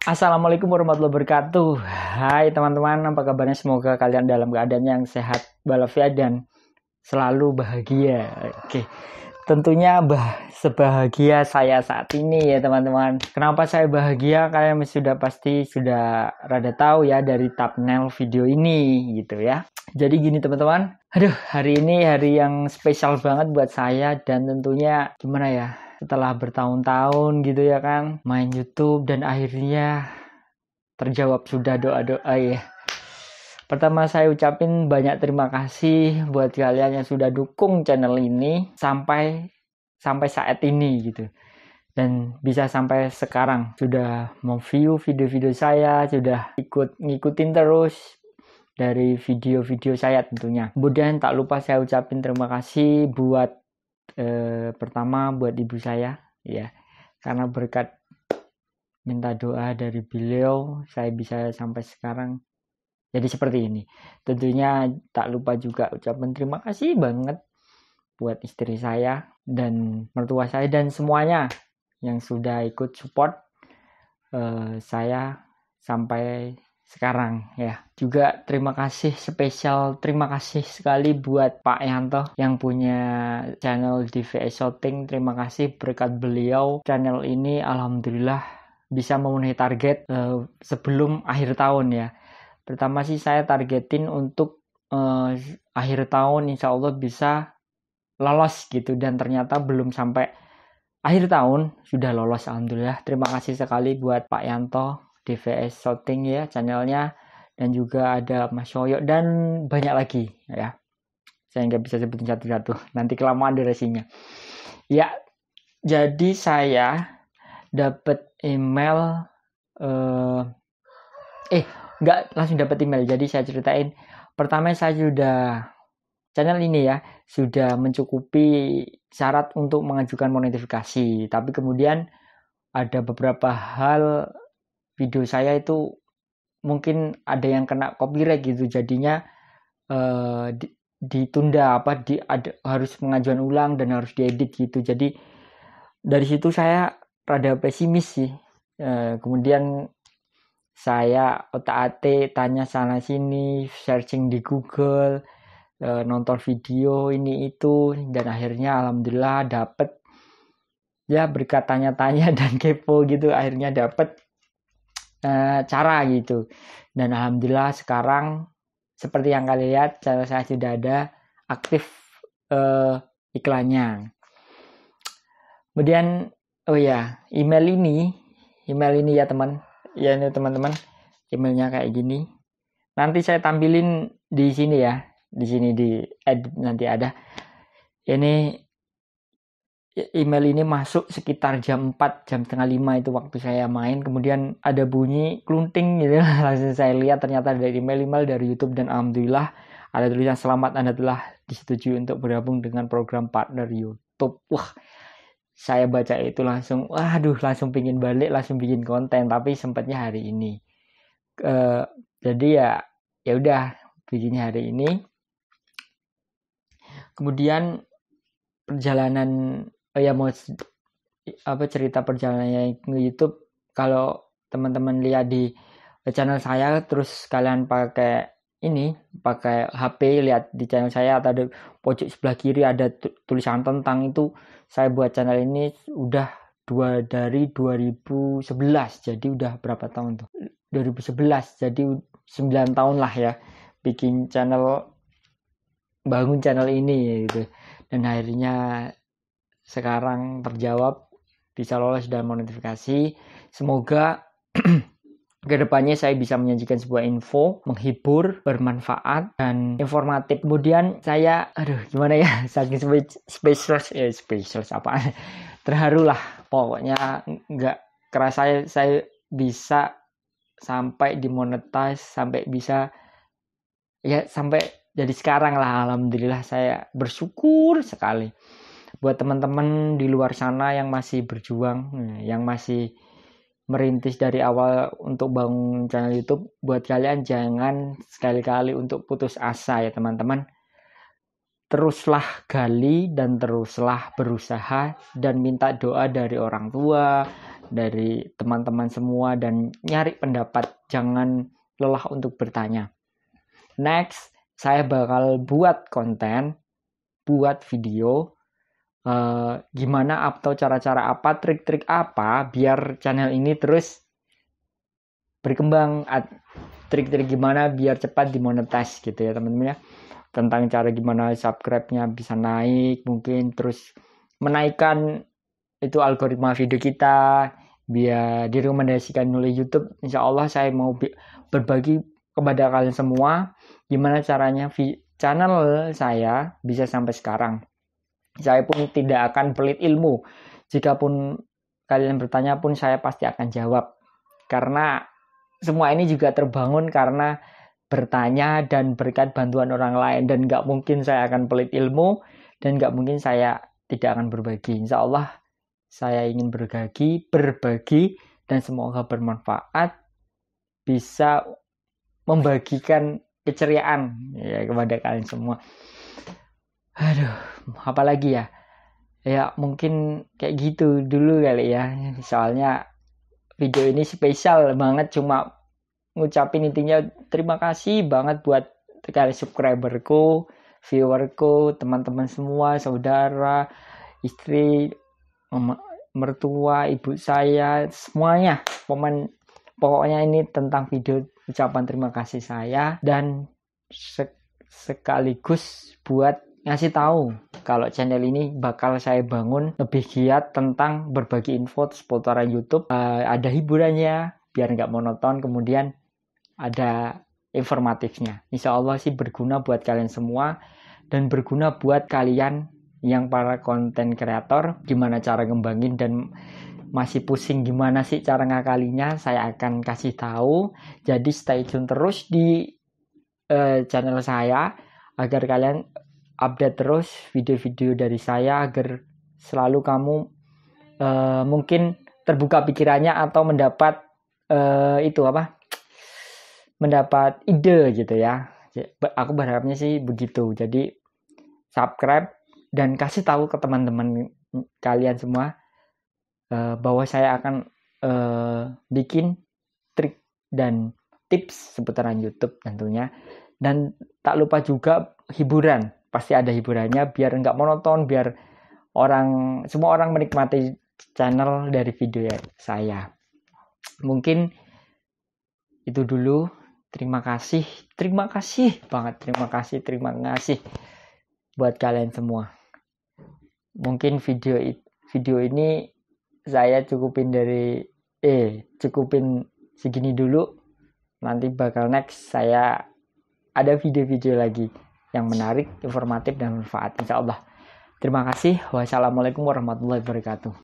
Assalamualaikum warahmatullahi wabarakatuh. Hai teman-teman, apa kabarnya? Semoga kalian dalam keadaan yang sehat walafiat dan selalu bahagia. Oke. Tentunya bah sebahagia saya saat ini ya teman-teman. Kenapa saya bahagia? Kalian sudah pasti sudah rada tahu ya dari thumbnail video ini gitu ya. Jadi gini teman-teman. Aduh, hari ini hari yang spesial banget buat saya dan tentunya gimana ya? setelah bertahun-tahun gitu ya kan main YouTube dan akhirnya terjawab sudah doa-doa ya Pertama saya ucapin banyak terima kasih buat kalian yang sudah dukung channel ini sampai sampai saat ini gitu. Dan bisa sampai sekarang sudah mau view video-video saya, sudah ikut ngikutin terus dari video-video saya tentunya. Kemudian tak lupa saya ucapin terima kasih buat eh, pertama buat ibu saya ya karena berkat minta doa dari beliau saya bisa sampai sekarang jadi seperti ini tentunya tak lupa juga ucapan terima kasih banget buat istri saya dan mertua saya dan semuanya yang sudah ikut support uh, saya sampai sekarang ya. Juga terima kasih spesial, terima kasih sekali buat Pak Yanto yang punya channel DVS Shooting. Terima kasih berkat beliau channel ini alhamdulillah bisa memenuhi target uh, sebelum akhir tahun ya. Pertama sih saya targetin untuk uh, akhir tahun insya Allah bisa lolos gitu dan ternyata belum sampai akhir tahun sudah lolos alhamdulillah terima kasih sekali buat Pak Yanto DVS Shouting ya channelnya dan juga ada Mas Shoyo dan banyak lagi ya saya nggak bisa sebutin satu-satu nanti kelamaan durasinya ya jadi saya dapat email uh, eh nggak langsung dapat email jadi saya ceritain pertama saya sudah channel ini ya sudah mencukupi syarat untuk mengajukan monetifikasi tapi kemudian ada beberapa hal video saya itu mungkin ada yang kena copyright gitu jadinya uh, ditunda apa di ad, harus pengajuan ulang dan harus diedit gitu jadi dari situ saya rada pesimis sih uh, kemudian saya otak-atik tanya sana sini searching di Google eh, nonton video ini itu dan akhirnya alhamdulillah dapet ya berkat tanya-tanya dan kepo gitu akhirnya dapet Eh, cara gitu. Dan alhamdulillah sekarang seperti yang kalian lihat channel saya sudah ada aktif uh, iklannya. Kemudian oh ya, email ini, email ini ya teman. Ya ini teman-teman, emailnya kayak gini. Nanti saya tampilin di sini ya, di sini di edit nanti ada. Ini email ini masuk sekitar jam 4 jam setengah 5 itu waktu saya main kemudian ada bunyi klunting gitu langsung saya lihat ternyata dari email-email dari YouTube dan alhamdulillah ada tulisan selamat Anda telah disetujui untuk bergabung dengan program partner YouTube wah saya baca itu langsung waduh langsung pingin balik langsung bikin konten tapi sempatnya hari ini uh, jadi ya ya udah bikinnya hari ini kemudian perjalanan oh ya mau apa cerita perjalanannya YouTube kalau teman-teman lihat di channel saya terus kalian pakai ini pakai HP lihat di channel saya atau ada pojok sebelah kiri ada tulisan tentang itu saya buat channel ini udah dua dari 2011 jadi udah berapa tahun tuh 2011 jadi 9 tahun lah ya bikin channel bangun channel ini gitu dan akhirnya sekarang terjawab bisa lolos dan monetifikasi. Semoga kedepannya saya bisa menyajikan sebuah info, menghibur, bermanfaat, dan informatif. Kemudian saya, aduh gimana ya, saking speechless, ya speechless apa terharu lah. Pokoknya nggak kerasa saya bisa sampai dimonetize, sampai bisa, ya sampai jadi sekarang lah Alhamdulillah saya bersyukur sekali buat teman-teman di luar sana yang masih berjuang, hmm, yang masih merintis dari awal untuk bangun channel YouTube, buat kalian jangan sekali-kali untuk putus asa ya teman-teman. Teruslah gali dan teruslah berusaha dan minta doa dari orang tua, dari teman-teman semua dan nyari pendapat. Jangan lelah untuk bertanya. Next, saya bakal buat konten, buat video uh, gimana atau cara-cara apa, trik-trik apa biar channel ini terus berkembang trik-trik gimana biar cepat dimonetize gitu ya teman-teman ya tentang cara gimana subscribe-nya bisa naik mungkin terus menaikkan itu algoritma video kita biar direkomendasikan oleh YouTube Insya Allah saya mau berbagi kepada kalian semua gimana caranya channel saya bisa sampai sekarang saya pun tidak akan pelit ilmu. Jikapun kalian bertanya pun saya pasti akan jawab. Karena semua ini juga terbangun karena bertanya dan berkat bantuan orang lain. Dan nggak mungkin saya akan pelit ilmu dan nggak mungkin saya tidak akan berbagi. Insya Allah saya ingin berbagi, berbagi, dan semoga bermanfaat bisa membagikan keceriaan ya kepada kalian semua. Aduh apalagi ya ya mungkin kayak gitu dulu kali ya soalnya video ini spesial banget cuma ngucapin intinya terima kasih banget buat kalian subscriberku viewerku teman-teman semua saudara istri mertua ibu saya semuanya komen pokoknya ini tentang video ucapan terima kasih saya dan sek sekaligus buat ngasih tahu kalau channel ini bakal saya bangun lebih giat tentang berbagi info seputaran YouTube. Uh, ada hiburannya, biar nggak monoton. Kemudian ada informatifnya. Insya Allah sih berguna buat kalian semua dan berguna buat kalian yang para konten kreator. Gimana cara ngembangin dan masih pusing gimana sih cara ngakalinya saya akan kasih tahu. Jadi stay tune terus di uh, channel saya agar kalian update terus video-video dari saya agar selalu kamu uh, mungkin terbuka pikirannya atau mendapat uh, itu apa mendapat ide gitu ya aku berharapnya sih begitu jadi subscribe dan kasih tahu ke teman-teman kalian semua uh, bahwa saya akan uh, bikin trik dan tips seputaran YouTube tentunya dan tak lupa juga hiburan pasti ada hiburannya biar enggak monoton biar orang semua orang menikmati channel dari video ya, saya mungkin itu dulu terima kasih terima kasih banget terima kasih terima kasih buat kalian semua mungkin video video ini saya cukupin dari eh cukupin segini dulu nanti bakal next saya ada video-video lagi yang menarik, informatif, dan bermanfaat. Insya Allah. Terima kasih. Wassalamualaikum warahmatullahi wabarakatuh.